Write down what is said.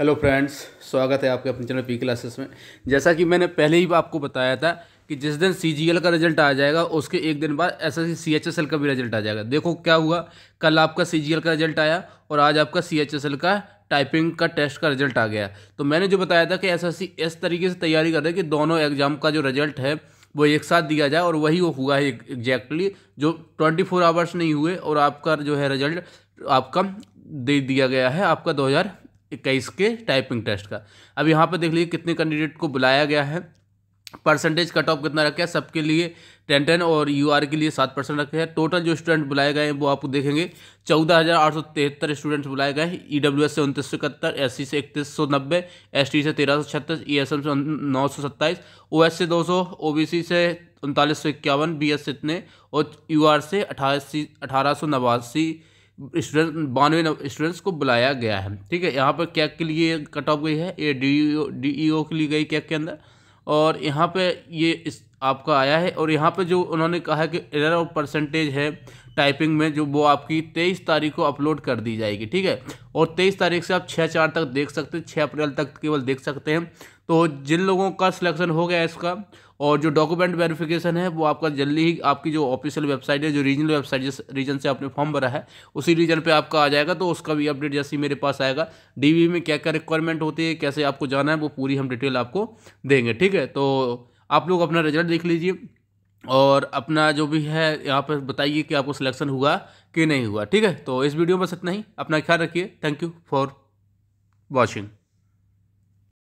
hello friends स्वागत है आपके अपने चैनल पी क्लासेस में जैसा कि मैंने पहले ही आपको बताया था कि जिस दिन सी का रिजल्ट आ जाएगा उसके एक दिन बाद एस एस सी का भी रिजल्ट आ जाएगा देखो क्या हुआ कल आपका सी का रिजल्ट आया और आज आपका सी का टाइपिंग का टेस्ट का रिजल्ट आ गया तो मैंने जो बताया था कि एस इस तरीके से तैयारी कर रहे कि दोनों एग्ज़ाम का जो रिजल्ट है वो एक साथ दिया जाए और वही वो हुआ है एग्जैक्टली जो ट्वेंटी फोर आवर्स नहीं हुए और आपका जो है रिजल्ट आपका दे दिया गया है आपका दो हज़ार इक्कीस के टाइपिंग टेस्ट का अब यहाँ पर देख लीजिए कितने कैंडिडेट को बुलाया गया है परसेंटेज कट ऑफ कितना रखा है सबके लिए टेन टेन और यू आर के लिए सात परसेंट रखे हैं टोटल जो स्टूडेंट बुलाए गए हैं वो आप देखेंगे चौदह हज़ार आठ सौ तिहत्तर स्टूडेंट्स बुलाए गए हैं ई e एस से उनतीस सौ इकहत्तर एस सी से इकतीस सौ नब्बे एस टी से तेरह सौ छत्तीस ई एस एम से नौ सौ सत्ताईस ओ एस से दो सौ ओ बी सी से उनतालीस सौ इक्यावन बी एस से इतने और यू आर से अठासी अठारह सौ नवासी स्टूडेंट बानवे स्टूडेंट्स को बुलाया गया है ठीक है यहाँ पर क्या के लिए कट ऑफ गई है ये डी डी ई ओ के लिए गई क्या के अंदर और यहाँ पे ये इस आपका आया है और यहाँ पे जो उन्होंने कहा कि एरर ऑफ परसेंटेज है टाइपिंग में जो वो आपकी तेईस तारीख को अपलोड कर दी जाएगी ठीक है और तेईस तारीख से आप छः चार तक देख सकते हैं छः अप्रैल तक केवल देख सकते हैं तो जिन लोगों का सिलेक्शन हो गया इसका और जो डॉक्यूमेंट वेरिफिकेशन है वो आपका जल्दी ही आपकी जो ऑफिशियल वेबसाइट है जो रीजनल वेबसाइट जिस रीजन से आपने फॉर्म भरा है उसी रीजन पे आपका आ जाएगा तो उसका भी अपडेट जैसे ही मेरे पास आएगा डीवी में क्या क्या रिक्वायरमेंट होती है कैसे आपको जाना है वो पूरी हम डिटेल आपको देंगे ठीक है तो आप लोग अपना रिजल्ट देख लीजिए और अपना जो भी है यहाँ पर बताइए कि आपको सिलेक्शन हुआ कि नहीं हुआ ठीक है तो इस वीडियो में बस इतना ही अपना ख्याल रखिए थैंक यू फॉर वॉचिंग